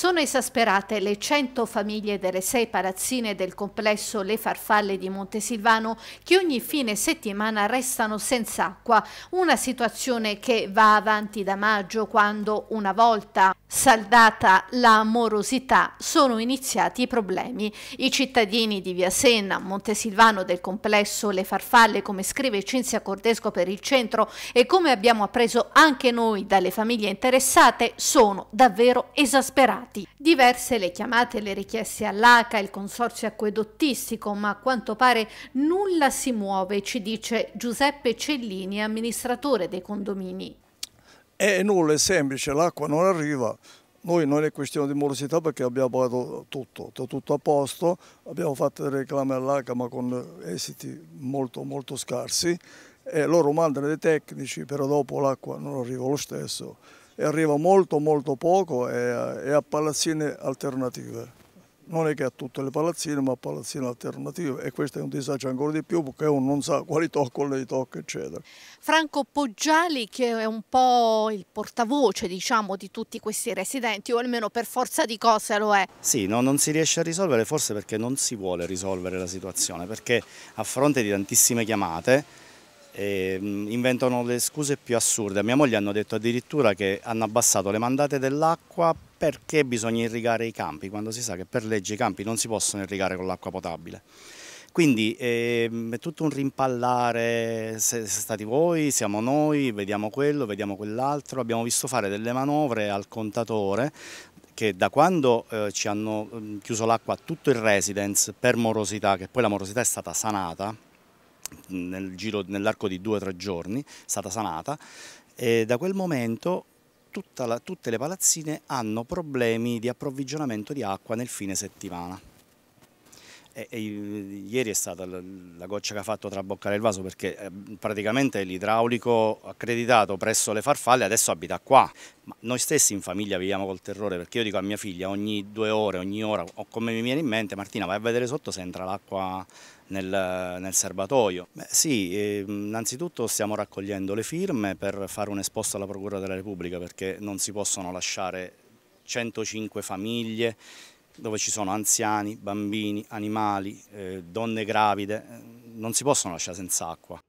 Sono esasperate le 100 famiglie delle sei palazzine del complesso Le Farfalle di Montesilvano che ogni fine settimana restano senza acqua, una situazione che va avanti da maggio quando una volta Saldata la morosità, sono iniziati i problemi. I cittadini di Via Senna, Montesilvano del complesso Le Farfalle, come scrive Cinzia Cordesco per il centro e come abbiamo appreso anche noi dalle famiglie interessate, sono davvero esasperati. Diverse le chiamate e le richieste all'ACA, il consorzio acquedottistico, ma a quanto pare nulla si muove, ci dice Giuseppe Cellini, amministratore dei condomini. E nulla, è semplice, l'acqua non arriva, noi non è questione di morosità perché abbiamo pagato tutto, tutto a posto, abbiamo fatto delle reclame all'ACA ma con esiti molto, molto scarsi e loro mandano dei tecnici però dopo l'acqua non arriva lo stesso e arriva molto molto poco e, eh, e a palazzine alternative non è che ha tutte le palazzine, ma palazzine alternative e questo è un disagio ancora di più perché uno non sa quali tocco le tocca, eccetera. Franco Poggiali, che è un po' il portavoce diciamo, di tutti questi residenti, o almeno per forza di cose lo è. Sì, no, non si riesce a risolvere forse perché non si vuole risolvere la situazione, perché a fronte di tantissime chiamate inventano le scuse più assurde. A mia moglie hanno detto addirittura che hanno abbassato le mandate dell'acqua perché bisogna irrigare i campi, quando si sa che per legge i campi non si possono irrigare con l'acqua potabile. Quindi ehm, è tutto un rimpallare, siete stati voi, siamo noi, vediamo quello, vediamo quell'altro, abbiamo visto fare delle manovre al contatore che da quando eh, ci hanno chiuso l'acqua tutto il residence per morosità, che poi la morosità è stata sanata, nel giro, nell'arco di due o tre giorni, è stata sanata e da quel momento la, tutte le palazzine hanno problemi di approvvigionamento di acqua nel fine settimana. E, e, ieri è stata la, la goccia che ha fatto traboccare il vaso perché eh, praticamente l'idraulico accreditato presso le farfalle adesso abita qua. Ma noi stessi in famiglia viviamo col terrore perché io dico a mia figlia ogni due ore, ogni ora, o come mi viene in mente, Martina vai a vedere sotto se entra l'acqua nel, nel, serbatoio. Beh, sì, ehm, innanzitutto stiamo raccogliendo le firme per fare un esposto alla Procura della Repubblica perché non si possono lasciare 105 famiglie dove ci sono anziani, bambini, animali, eh, donne gravide, eh, non si possono lasciare senza acqua.